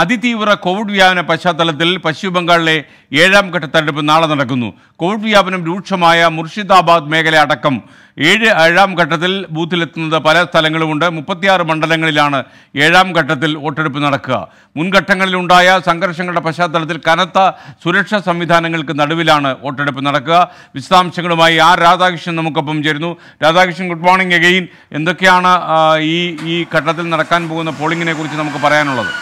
അതിതീവ്ര കോവിഡ് വ്യാപന പശ്ചാത്തലത്തിൽ പശ്ചിമബംഗാളിലെ ഏഴാം ഘട്ട തെരഞ്ഞെടുപ്പ് നാളെ നടക്കുന്നു കോവിഡ് വ്യാപനം രൂക്ഷമായ മുർഷിദാബാദ് മേഖല അടക്കം ഏഴ് ഏഴാം ഘട്ടത്തിൽ ബൂത്തിലെത്തുന്നത് പല സ്ഥലങ്ങളുമുണ്ട് മുപ്പത്തിയാറ് മണ്ഡലങ്ങളിലാണ് ഏഴാം ഘട്ടത്തിൽ വോട്ടെടുപ്പ് നടക്കുക മുൻഘട്ടങ്ങളിലുണ്ടായ സംഘർഷങ്ങളുടെ പശ്ചാത്തലത്തിൽ കനത്ത സുരക്ഷാ സംവിധാനങ്ങൾക്ക് നടുവിലാണ് വോട്ടെടുപ്പ് നടക്കുക വിശദാംശങ്ങളുമായി ആർ രാധാകൃഷ്ണൻ നമുക്കൊപ്പം ചേരുന്നു രാധാകൃഷ്ണൻ ഗുഡ് മോർണിംഗ് അഗെയിൻ എന്തൊക്കെയാണ് ഈ ഈ ഘട്ടത്തിൽ നടക്കാൻ പോകുന്ന പോളിങ്ങിനെ കുറിച്ച് നമുക്ക് പറയാനുള്ളത്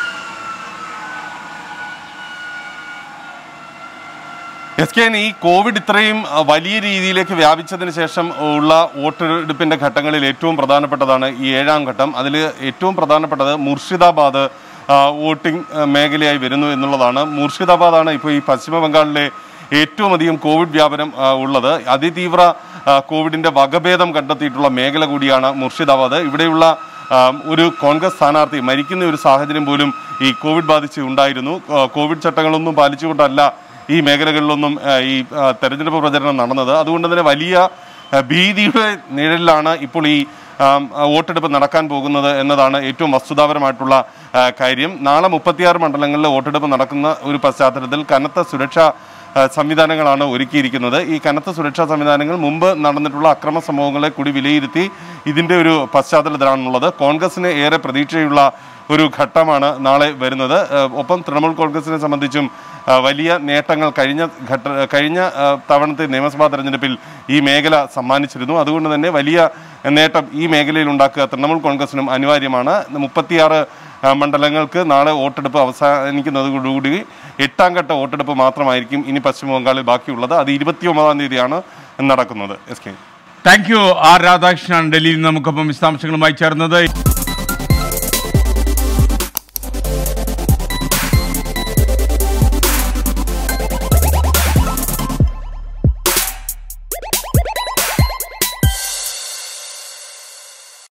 എസ് കെ ഈ കോവിഡ് ഇത്രയും വലിയ രീതിയിലേക്ക് വ്യാപിച്ചതിന് ശേഷം ഉള്ള വോട്ടെടുപ്പിന്റെ ഘട്ടങ്ങളിൽ ഏറ്റവും പ്രധാനപ്പെട്ടതാണ് ഈ ഏഴാം ഘട്ടം അതിൽ ഏറ്റവും പ്രധാനപ്പെട്ടത് മുർഷിദാബാദ് വോട്ടിംഗ് മേഖലയായി വരുന്നു എന്നുള്ളതാണ് മുർഷിദാബാദാണ് ഇപ്പോൾ ഈ പശ്ചിമ ബംഗാളിലെ ഏറ്റവും അധികം കോവിഡ് വ്യാപനം ഉള്ളത് അതിതീവ്ര കോവിഡിന്റെ വകഭേദം കണ്ടെത്തിയിട്ടുള്ള മേഖല കൂടിയാണ് മുർഷിദാബാദ് ഇവിടെയുള്ള ഒരു കോൺഗ്രസ് സ്ഥാനാർത്ഥി മരിക്കുന്ന ഒരു സാഹചര്യം പോലും ഈ കോവിഡ് ബാധിച്ച് ഉണ്ടായിരുന്നു കോവിഡ് ചട്ടങ്ങളൊന്നും പാലിച്ചുകൊണ്ടല്ല ഈ മേഖലകളിലൊന്നും ഈ തെരഞ്ഞെടുപ്പ് പ്രചരണം നടന്നത് അതുകൊണ്ട് തന്നെ വലിയ ഭീതിയുടെ നിഴലിലാണ് ഇപ്പോൾ ഈ വോട്ടെടുപ്പ് നടക്കാൻ പോകുന്നത് എന്നതാണ് ഏറ്റവും വസ്തുതാപരമായിട്ടുള്ള കാര്യം നാളെ മുപ്പത്തിയാറ് മണ്ഡലങ്ങളിൽ വോട്ടെടുപ്പ് നടക്കുന്ന ഒരു പശ്ചാത്തലത്തിൽ കനത്ത സുരക്ഷാ സംവിധാനങ്ങളാണ് ഒരുക്കിയിരിക്കുന്നത് ഈ കനത്ത സുരക്ഷാ സംവിധാനങ്ങൾ മുമ്പ് നടന്നിട്ടുള്ള അക്രമ സംഭവങ്ങളെ കൂടി വിലയിരുത്തി ഇതിൻ്റെ ഒരു പശ്ചാത്തലത്തിലാണുള്ളത് കോൺഗ്രസിന് ഏറെ പ്രതീക്ഷയുള്ള ഒരു ഘട്ടമാണ് നാളെ വരുന്നത് ഒപ്പം തൃണമൂൽ കോൺഗ്രസിനെ സംബന്ധിച്ചും വലിയ നേട്ടങ്ങൾ കഴിഞ്ഞ ഘട്ട കഴിഞ്ഞ തവണത്തെ നിയമസഭാ തെരഞ്ഞെടുപ്പിൽ ഈ മേഖല സമ്മാനിച്ചിരുന്നു അതുകൊണ്ട് തന്നെ വലിയ നേട്ടം ഈ മേഖലയിൽ ഉണ്ടാക്കുക തൃണമൂൽ കോൺഗ്രസിനും അനിവാര്യമാണ് മുപ്പത്തിയാറ് മണ്ഡലങ്ങൾക്ക് നാളെ വോട്ടെടുപ്പ് അവസാനിക്കുന്നതോടുകൂടി എട്ടാം ഘട്ട വോട്ടെടുപ്പ് മാത്രമായിരിക്കും ഇനി പശ്ചിമ ബംഗാളിൽ ബാക്കിയുള്ളത് അത് ഒമ്പതാം തീയതിയാണ് നടക്കുന്നത് S K thank you R Radhakrishnan ഡൽഹിയിൽ നമുക്കൊപ്പം വിശദാംശങ്ങളുമായി ചേർന്നത്